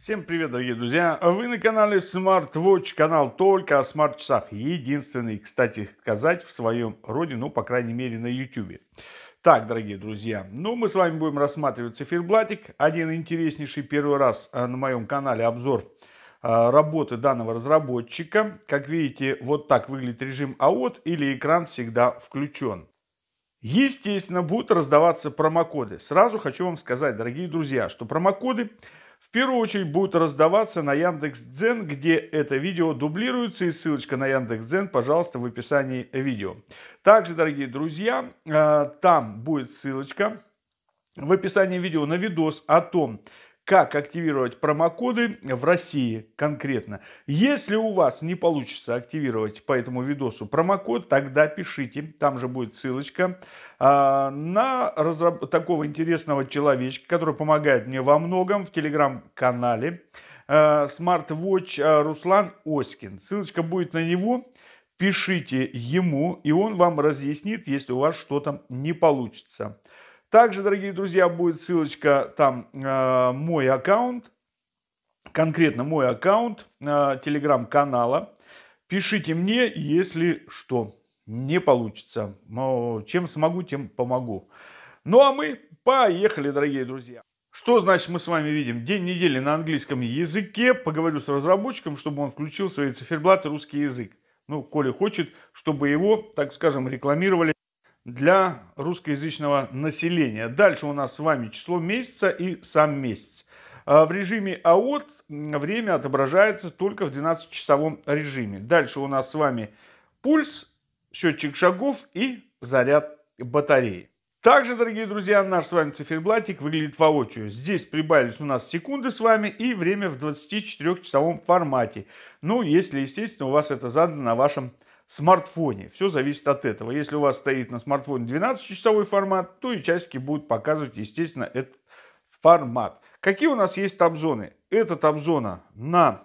Всем привет, дорогие друзья! Вы на канале SmartWatch, канал только о смарт-часах. Единственный, кстати, сказать в своем роде, ну, по крайней мере, на YouTube. Так, дорогие друзья, ну, мы с вами будем рассматривать циферблатик. Один интереснейший первый раз э, на моем канале обзор э, работы данного разработчика. Как видите, вот так выглядит режим AOT или экран всегда включен. Естественно, будут раздаваться промокоды. Сразу хочу вам сказать, дорогие друзья, что промокоды в первую очередь будет раздаваться на Яндекс.Дзен, где это видео дублируется и ссылочка на Яндекс.Дзен, пожалуйста, в описании видео. Также, дорогие друзья, э, там будет ссылочка в описании видео на видос о том, как активировать промокоды в России конкретно. Если у вас не получится активировать по этому видосу промокод, тогда пишите, там же будет ссылочка, э, на разраб- такого интересного человечка, который помогает мне во многом в телеграм-канале. Э, Smartwatch э, Руслан Оськин. Ссылочка будет на него. Пишите ему, и он вам разъяснит, если у вас что-то не получится. Также, дорогие друзья, будет ссылочка там э, мой аккаунт, конкретно мой аккаунт э, телеграм-канала. Пишите мне, если что, не получится. Но чем смогу, тем помогу. Ну а мы поехали, дорогие друзья. Что значит мы с вами видим? День недели на английском языке. Поговорю с разработчиком, чтобы он включил в свои циферблаты русский язык. Ну, Коля хочет, чтобы его, так скажем, рекламировали для русскоязычного населения. Дальше у нас с вами число месяца и сам месяц. А, в режиме АОТ время отображается только в 12-часовом режиме. Дальше у нас с вами пульс, счетчик шагов и заряд батареи. Также, дорогие друзья, наш с вами циферблатик выглядит воочию. Здесь прибавились у нас секунды с вами и время в 24-часовом формате. Ну, если, естественно, у вас это задано на вашем смартфоне. Все зависит от этого. Если у вас стоит на смартфоне 12-часовой формат, то и часики будут показывать, естественно, этот формат. Какие у нас есть табзоны? Это табзона на,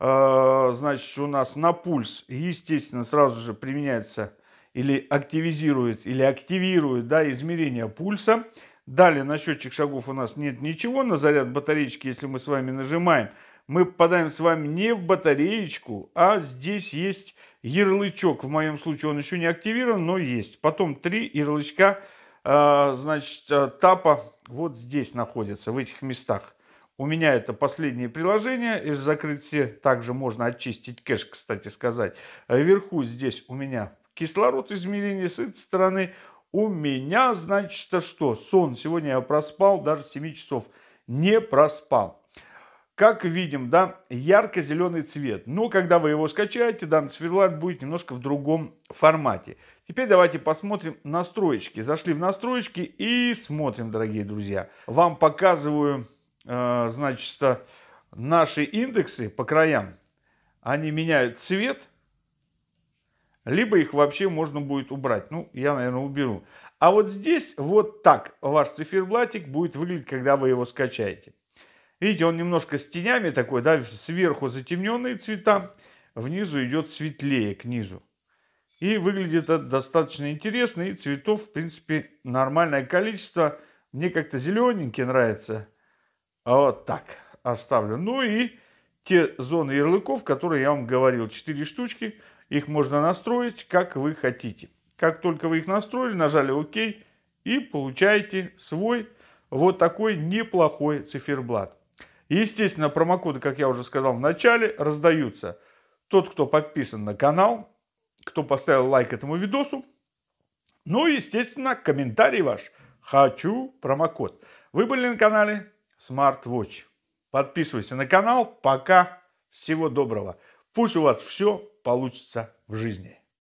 э, значит, у нас на пульс, естественно, сразу же применяется или активизирует, или активирует, да, измерение пульса. Далее на счетчик шагов у нас нет ничего. На заряд батареечки, если мы с вами нажимаем, мы попадаем с вами не в батареечку, а здесь есть Ярлычок в моем случае он еще не активирован, но есть. Потом три ярлычка, а, значит, а, тапа вот здесь находится, в этих местах. У меня это последнее приложение. Из закрытия также можно очистить кэш, кстати сказать. А вверху здесь у меня кислород измерения с этой стороны. У меня, значит, что? Сон. Сегодня я проспал даже 7 часов. Не проспал. Как видим, да, ярко-зеленый цвет. Но когда вы его скачаете, данный циферблат будет немножко в другом формате. Теперь давайте посмотрим настройки. Зашли в настройки и смотрим, дорогие друзья. Вам показываю, э, значит, наши индексы по краям. Они меняют цвет, либо их вообще можно будет убрать. Ну, я, наверное, уберу. А вот здесь вот так ваш циферблатик будет выглядеть, когда вы его скачаете. Видите, он немножко с тенями такой, да, сверху затемненные цвета, внизу идет светлее к низу. И выглядит это достаточно интересно, и цветов, в принципе, нормальное количество. Мне как-то зелененький нравится. А вот так оставлю. Ну и те зоны ярлыков, которые я вам говорил, 4 штучки, их можно настроить, как вы хотите. Как только вы их настроили, нажали ОК и получаете свой вот такой неплохой циферблат. И, естественно, промокоды, как я уже сказал в начале, раздаются. Тот, кто подписан на канал, кто поставил лайк этому видосу. Ну и, естественно, комментарий ваш. Хочу промокод. Вы были на канале SmartWatch. Подписывайся на канал. Пока. Всего доброго. Пусть у вас все получится в жизни.